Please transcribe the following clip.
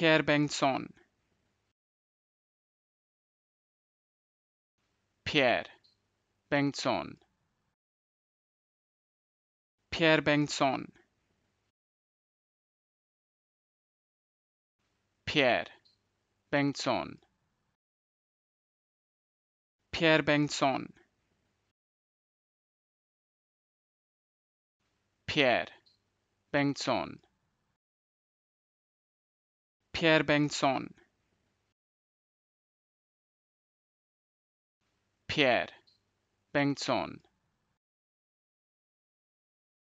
Pierre Bengtson Pierre Bengtson Pierre Bengtson Pierre Bengtson Pierre Bengtson Pierre Pierre Bengtson Pierre Bengtson Pierre Bengtson